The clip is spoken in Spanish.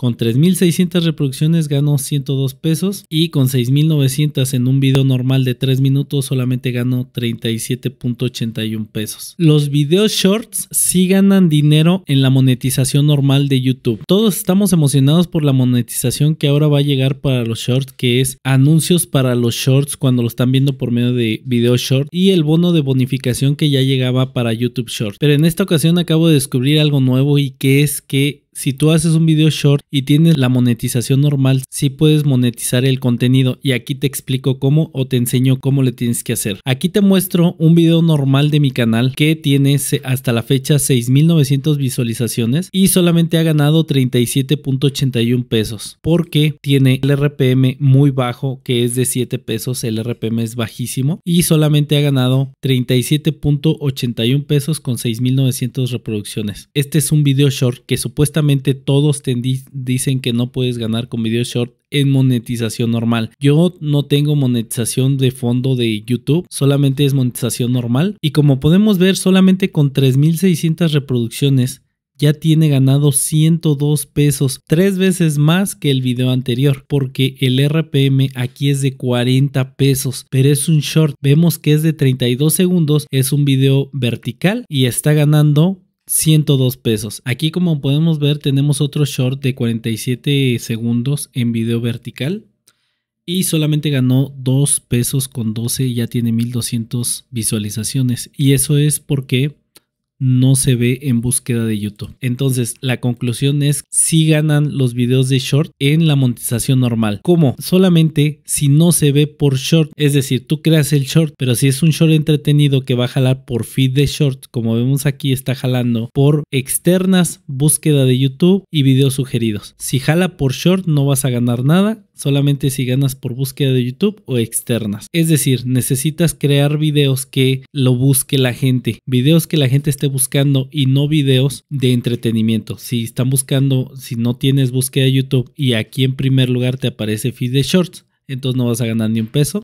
Con 3.600 reproducciones ganó 102 pesos y con 6.900 en un video normal de 3 minutos solamente ganó 37.81 pesos. Los videos shorts sí ganan dinero en la monetización normal de YouTube. Todos estamos emocionados por la monetización que ahora va a llegar para los shorts, que es anuncios para los shorts cuando lo están viendo por medio de video short y el bono de bonificación que ya llegaba para YouTube shorts. Pero en esta ocasión acabo de descubrir algo nuevo y que es que si tú haces un video short y tienes la monetización normal, sí puedes monetizar el contenido y aquí te explico cómo o te enseño cómo le tienes que hacer. Aquí te muestro un video normal de mi canal que tiene hasta la fecha 6.900 visualizaciones y solamente ha ganado 37.81 pesos porque tiene el RPM muy bajo que es de 7 pesos, el RPM es bajísimo y solamente ha ganado 37.81 pesos con 6.900 reproducciones. Este es un video short que supuestamente todos te dicen que no puedes ganar con video short en monetización normal. Yo no tengo monetización de fondo de YouTube, solamente es monetización normal. Y como podemos ver, solamente con 3.600 reproducciones ya tiene ganado 102 pesos, tres veces más que el video anterior, porque el RPM aquí es de 40 pesos, pero es un short. Vemos que es de 32 segundos, es un video vertical y está ganando 102 pesos. Aquí como podemos ver tenemos otro short de 47 segundos en video vertical y solamente ganó 2 pesos con 12 y ya tiene 1200 visualizaciones. Y eso es porque no se ve en búsqueda de YouTube. Entonces, la conclusión es si ganan los videos de short en la monetización normal. ¿Cómo? Solamente si no se ve por short. Es decir, tú creas el short, pero si es un short entretenido que va a jalar por feed de short, como vemos aquí, está jalando por externas, búsqueda de YouTube y videos sugeridos. Si jala por short, no vas a ganar nada solamente si ganas por búsqueda de YouTube o externas. Es decir, necesitas crear videos que lo busque la gente, videos que la gente esté buscando y no videos de entretenimiento. Si están buscando, si no tienes búsqueda de YouTube y aquí en primer lugar te aparece feed de shorts, entonces no vas a ganar ni un peso.